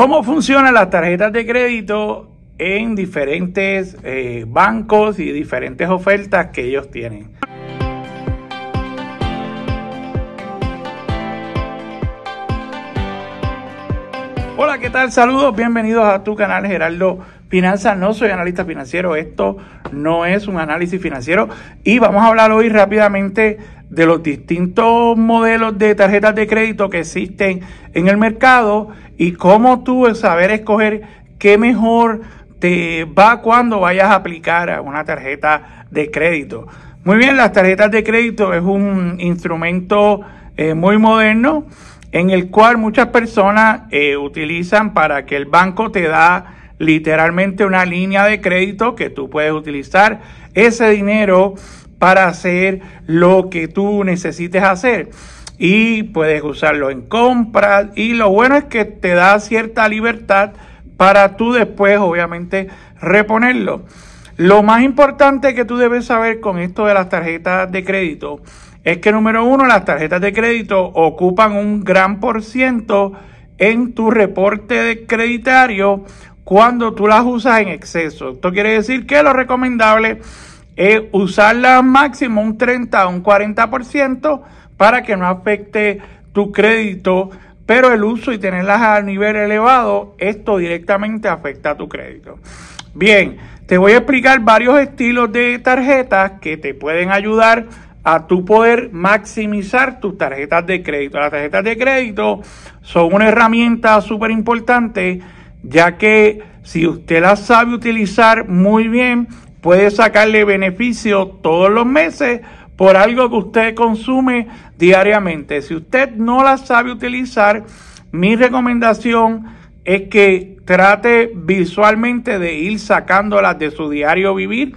¿Cómo funcionan las tarjetas de crédito en diferentes eh, bancos y diferentes ofertas que ellos tienen? Hola, ¿qué tal? Saludos, bienvenidos a tu canal Gerardo Finanzas. No soy analista financiero, esto no es un análisis financiero y vamos a hablar hoy rápidamente de los distintos modelos de tarjetas de crédito que existen en el mercado y cómo tú saber escoger qué mejor te va cuando vayas a aplicar a una tarjeta de crédito. Muy bien, las tarjetas de crédito es un instrumento eh, muy moderno en el cual muchas personas eh, utilizan para que el banco te da literalmente una línea de crédito que tú puedes utilizar ese dinero para hacer lo que tú necesites hacer. Y puedes usarlo en compras. Y lo bueno es que te da cierta libertad para tú después, obviamente, reponerlo. Lo más importante que tú debes saber con esto de las tarjetas de crédito es que, número uno, las tarjetas de crédito ocupan un gran por ciento en tu reporte de creditario cuando tú las usas en exceso. Esto quiere decir que lo recomendable eh, usarla máximo un 30 o un 40% para que no afecte tu crédito, pero el uso y tenerlas a nivel elevado, esto directamente afecta a tu crédito. Bien, te voy a explicar varios estilos de tarjetas que te pueden ayudar a tu poder maximizar tus tarjetas de crédito. Las tarjetas de crédito son una herramienta súper importante, ya que si usted las sabe utilizar muy bien, puede sacarle beneficio todos los meses por algo que usted consume diariamente. Si usted no la sabe utilizar, mi recomendación es que trate visualmente de ir sacándolas de su diario vivir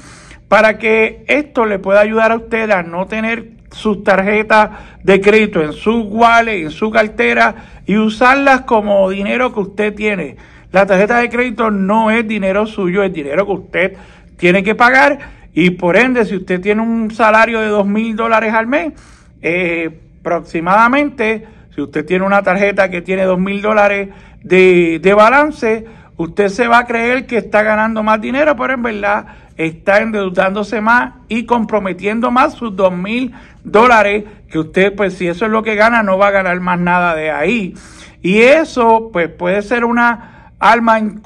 para que esto le pueda ayudar a usted a no tener sus tarjetas de crédito en su wallet, en su cartera y usarlas como dinero que usted tiene. La tarjeta de crédito no es dinero suyo, es dinero que usted tiene que pagar y por ende, si usted tiene un salario de dos mil dólares al mes, eh, aproximadamente, si usted tiene una tarjeta que tiene dos mil dólares de balance, usted se va a creer que está ganando más dinero, pero en verdad está endeudándose más y comprometiendo más sus dos mil dólares, que usted, pues si eso es lo que gana, no va a ganar más nada de ahí. Y eso, pues puede ser una arma en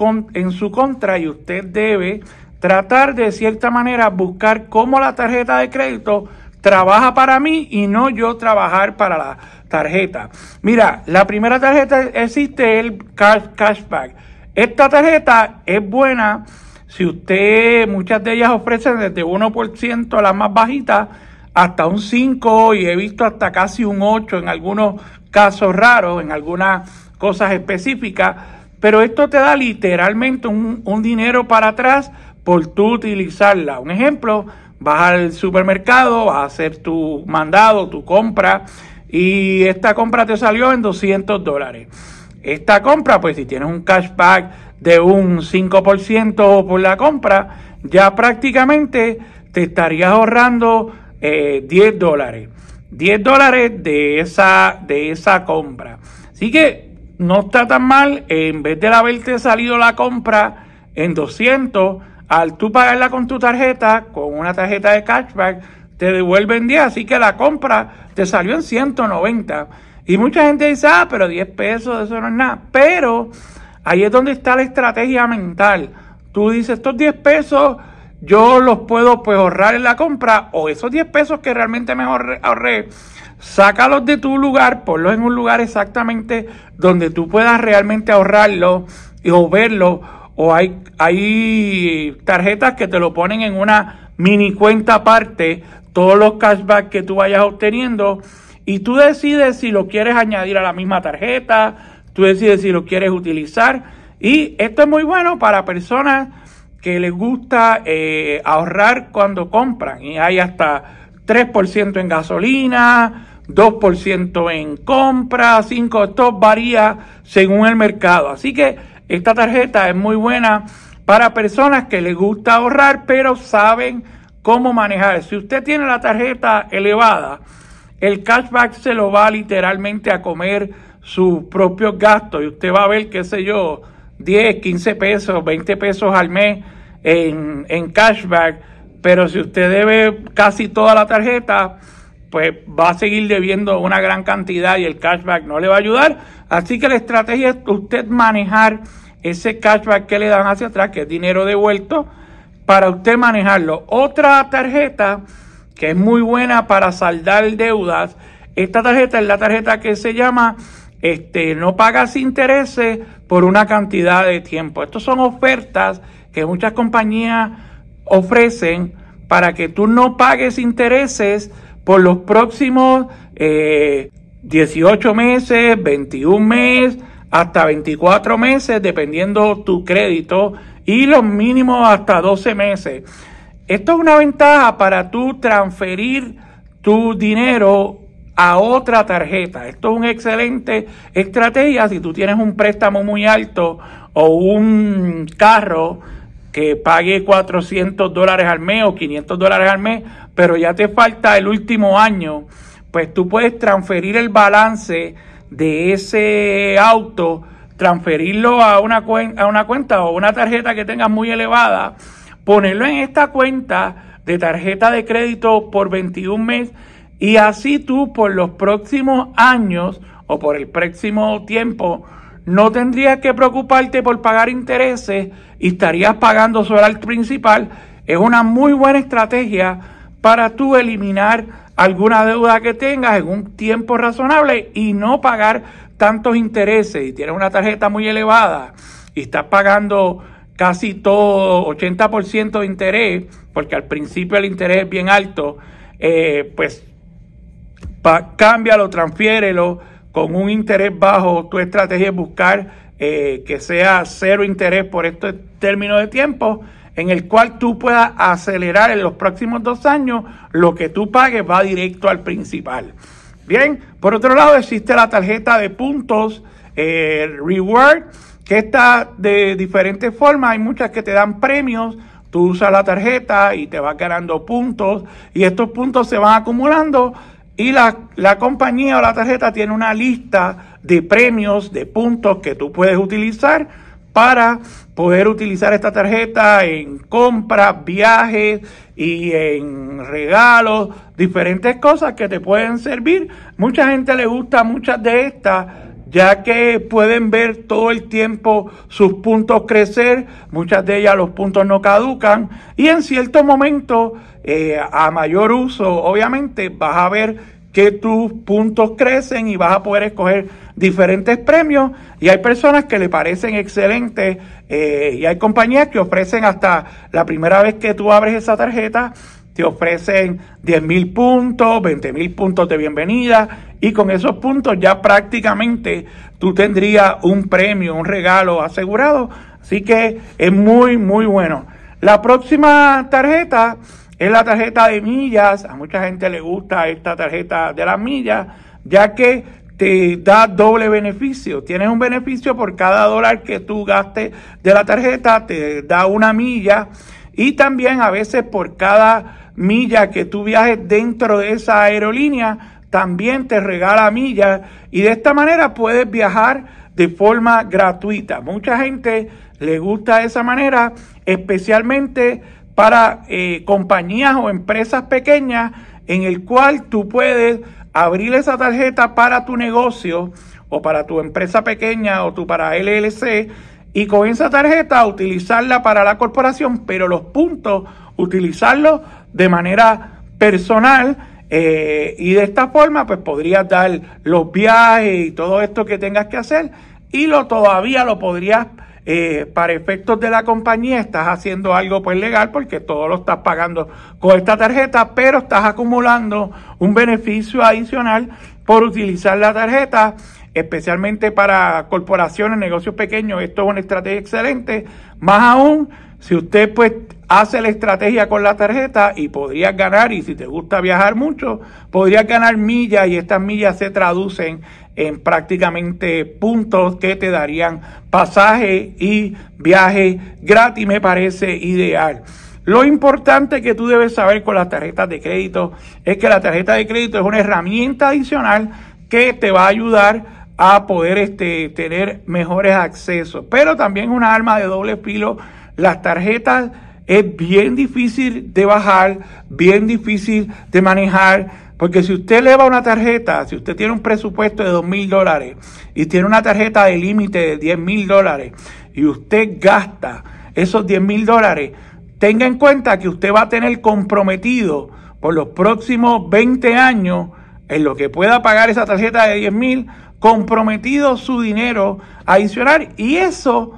su contra y usted debe tratar de cierta manera buscar cómo la tarjeta de crédito trabaja para mí y no yo trabajar para la tarjeta. Mira, la primera tarjeta existe el cashback. Esta tarjeta es buena si usted, muchas de ellas ofrecen desde 1% a la más bajita, hasta un 5 y he visto hasta casi un 8 en algunos casos raros, en algunas cosas específicas, pero esto te da literalmente un dinero para atrás por tú utilizarla. Un ejemplo, vas al supermercado, a hacer tu mandado, tu compra, y esta compra te salió en 200 dólares. Esta compra, pues si tienes un cashback de un 5% por la compra, ya prácticamente te estarías ahorrando 10 eh, dólares. 10 dólares de esa, de esa compra. Así que no está tan mal, en vez de haberte salido la compra en 200, al tú pagarla con tu tarjeta, con una tarjeta de cashback, te devuelven 10, así que la compra te salió en 190. Y mucha gente dice, ah, pero 10 pesos, eso no es nada. Pero ahí es donde está la estrategia mental. Tú dices, estos 10 pesos yo los puedo pues ahorrar en la compra o esos 10 pesos que realmente me ahorré, ahorré, sácalos de tu lugar, ponlos en un lugar exactamente donde tú puedas realmente ahorrarlos o verlos o hay, hay tarjetas que te lo ponen en una mini cuenta aparte, todos los cashbacks que tú vayas obteniendo, y tú decides si lo quieres añadir a la misma tarjeta, tú decides si lo quieres utilizar. Y esto es muy bueno para personas que les gusta eh, ahorrar cuando compran. Y hay hasta 3% en gasolina, 2% en compra, 5%. Esto varía según el mercado. Así que esta tarjeta es muy buena para personas que les gusta ahorrar, pero saben cómo manejar. Si usted tiene la tarjeta elevada, el cashback se lo va literalmente a comer sus propios gastos y usted va a ver, qué sé yo, 10, 15 pesos, 20 pesos al mes en, en cashback. Pero si usted debe casi toda la tarjeta, pues va a seguir debiendo una gran cantidad y el cashback no le va a ayudar. Así que la estrategia es usted manejar ese cashback que le dan hacia atrás, que es dinero devuelto, para usted manejarlo. Otra tarjeta que es muy buena para saldar deudas, esta tarjeta es la tarjeta que se llama este, no pagas intereses por una cantidad de tiempo. Estas son ofertas que muchas compañías ofrecen para que tú no pagues intereses por los próximos 18 eh, meses, 21 meses, hasta 24 meses, dependiendo tu crédito, y los mínimos hasta 12 meses. Esto es una ventaja para tú transferir tu dinero a otra tarjeta. Esto es una excelente estrategia si tú tienes un préstamo muy alto o un carro que pague 400 dólares al mes o 500 dólares al mes pero ya te falta el último año, pues tú puedes transferir el balance de ese auto, transferirlo a una, a una cuenta o una tarjeta que tengas muy elevada, ponerlo en esta cuenta de tarjeta de crédito por 21 meses y así tú por los próximos años o por el próximo tiempo no tendrías que preocuparte por pagar intereses y estarías pagando solo al principal. Es una muy buena estrategia para tú eliminar alguna deuda que tengas en un tiempo razonable y no pagar tantos intereses. Y tienes una tarjeta muy elevada y estás pagando casi todo, 80% de interés, porque al principio el interés es bien alto, eh, pues cámbialo, transfiérelo con un interés bajo. Tu estrategia es buscar eh, que sea cero interés por estos términos de tiempo en el cual tú puedas acelerar en los próximos dos años lo que tú pagues va directo al principal. Bien, por otro lado existe la tarjeta de puntos eh, Reward, que está de diferentes formas. Hay muchas que te dan premios. Tú usas la tarjeta y te vas ganando puntos y estos puntos se van acumulando y la, la compañía o la tarjeta tiene una lista de premios, de puntos que tú puedes utilizar para poder utilizar esta tarjeta en compras, viajes y en regalos, diferentes cosas que te pueden servir. Mucha gente le gusta muchas de estas ya que pueden ver todo el tiempo sus puntos crecer, muchas de ellas los puntos no caducan y en cierto momento eh, a mayor uso obviamente vas a ver que tus puntos crecen y vas a poder escoger diferentes premios. Y hay personas que le parecen excelentes eh, y hay compañías que ofrecen hasta la primera vez que tú abres esa tarjeta, te ofrecen 10 mil puntos, 20 mil puntos de bienvenida y con esos puntos ya prácticamente tú tendrías un premio, un regalo asegurado. Así que es muy, muy bueno. La próxima tarjeta es la tarjeta de millas. A mucha gente le gusta esta tarjeta de las millas, ya que te da doble beneficio. Tienes un beneficio por cada dólar que tú gastes de la tarjeta, te da una milla. Y también a veces por cada milla que tú viajes dentro de esa aerolínea, también te regala millas. Y de esta manera puedes viajar de forma gratuita. Mucha gente le gusta de esa manera, especialmente para eh, compañías o empresas pequeñas en el cual tú puedes abrir esa tarjeta para tu negocio o para tu empresa pequeña o tú para LLC y con esa tarjeta utilizarla para la corporación, pero los puntos utilizarlos de manera personal eh, y de esta forma pues podrías dar los viajes y todo esto que tengas que hacer y lo todavía lo podrías, eh, para efectos de la compañía, estás haciendo algo pues legal porque todo lo estás pagando con esta tarjeta, pero estás acumulando un beneficio adicional por utilizar la tarjeta, especialmente para corporaciones, negocios pequeños. Esto es una estrategia excelente. Más aún, si usted pues hace la estrategia con la tarjeta y podrías ganar, y si te gusta viajar mucho, podrías ganar millas y estas millas se traducen en prácticamente puntos que te darían pasaje y viaje gratis, me parece ideal. Lo importante que tú debes saber con las tarjetas de crédito es que la tarjeta de crédito es una herramienta adicional que te va a ayudar a poder este, tener mejores accesos. Pero también un arma de doble filo. Las tarjetas es bien difícil de bajar, bien difícil de manejar porque si usted eleva una tarjeta, si usted tiene un presupuesto de dos mil dólares y tiene una tarjeta de límite de 10 mil dólares y usted gasta esos 10 mil dólares, tenga en cuenta que usted va a tener comprometido por los próximos 20 años en lo que pueda pagar esa tarjeta de 10 mil, comprometido su dinero adicional y eso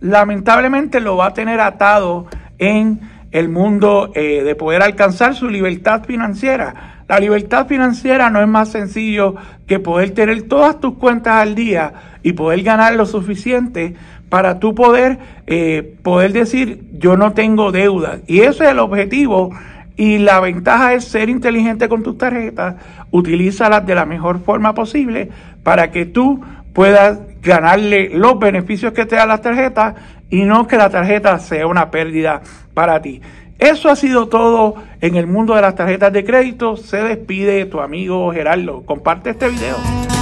lamentablemente lo va a tener atado en el mundo eh, de poder alcanzar su libertad financiera. La libertad financiera no es más sencillo que poder tener todas tus cuentas al día y poder ganar lo suficiente para tú poder, eh, poder decir yo no tengo deuda. Y ese es el objetivo y la ventaja es ser inteligente con tus tarjetas, utilízalas de la mejor forma posible para que tú puedas ganarle los beneficios que te da las tarjetas y no que la tarjeta sea una pérdida para ti. Eso ha sido todo en el mundo de las tarjetas de crédito. Se despide tu amigo Gerardo. Comparte este video.